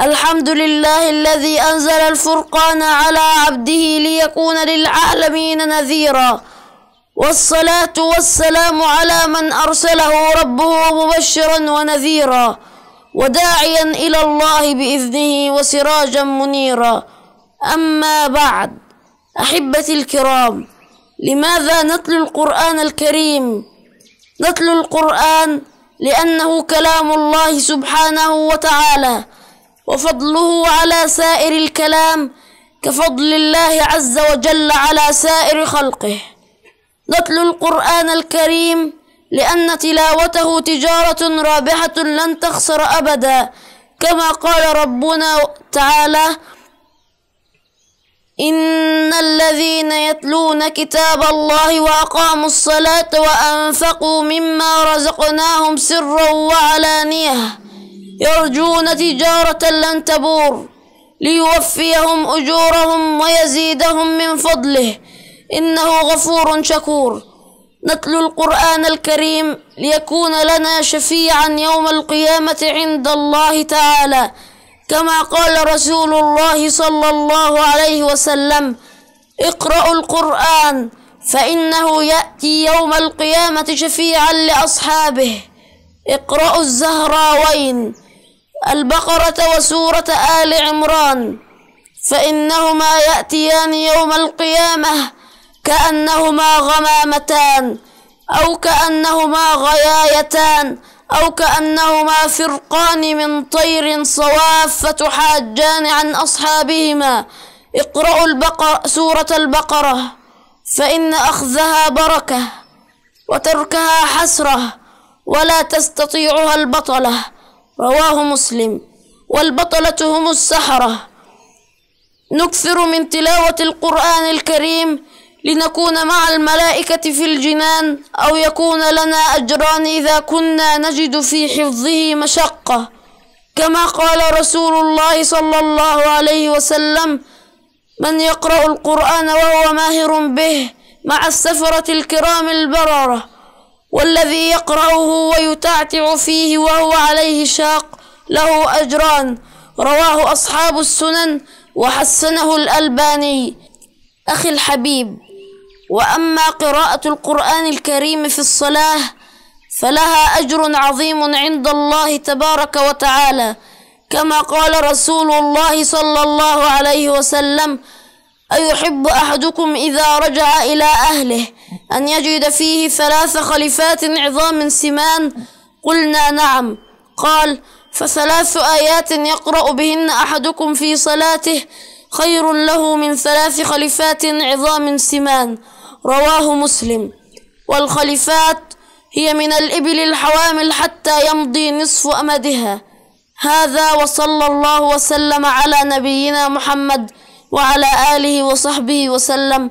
الحمد لله الذي أنزل الفرقان على عبده ليكون للعالمين نذيرا والصلاة والسلام على من أرسله ربه مبشرا ونذيرا وداعيا إلى الله بإذنه وسراجا منيرا أما بعد أحبتي الكرام لماذا نتلو القرآن الكريم نتلو القرآن لأنه كلام الله سبحانه وتعالى وفضله على سائر الكلام كفضل الله عز وجل على سائر خلقه نتلو القرآن الكريم لأن تلاوته تجارة رابحة لن تخسر أبدا كما قال ربنا تعالى إن الذين يتلون كتاب الله وأقاموا الصلاة وأنفقوا مما رزقناهم سرا وعلانيةً يرجون تجارة لن تبور ليوفيهم أجورهم ويزيدهم من فضله إنه غفور شكور نتلو القرآن الكريم ليكون لنا شفيعا يوم القيامة عند الله تعالى كما قال رسول الله صلى الله عليه وسلم اقرأوا القرآن فإنه يأتي يوم القيامة شفيعا لأصحابه اقرأوا الزهراوين البقرة وسورة آل عمران فإنهما يأتيان يوم القيامة كأنهما غمامتان أو كأنهما غيايتان أو كأنهما فرقان من طير صواف تحاجان عن أصحابهما اقرأوا البقر سورة البقرة فإن أخذها بركة وتركها حسرة ولا تستطيعها البطلة رواه مسلم والبطلة هم السحرة نكثر من تلاوة القرآن الكريم لنكون مع الملائكة في الجنان أو يكون لنا أجران إذا كنا نجد في حفظه مشقة كما قال رسول الله صلى الله عليه وسلم من يقرأ القرآن وهو ماهر به مع السفرة الكرام البررة والذي يقرأه ويتعتع فيه وهو عليه شاق له أجران رواه أصحاب السنن وحسنه الألباني أخي الحبيب وأما قراءة القرآن الكريم في الصلاة فلها أجر عظيم عند الله تبارك وتعالى كما قال رسول الله صلى الله عليه وسلم أيحب أحدكم إذا رجع إلى أهله أن يجد فيه ثلاث خليفات عظام سمان قلنا نعم قال فثلاث آيات يقرأ بهن أحدكم في صلاته خير له من ثلاث خليفات عظام سمان رواه مسلم والخليفات هي من الإبل الحوامل حتى يمضي نصف أمدها هذا وصلى الله وسلم على نبينا محمد وعلى آله وصحبه وسلم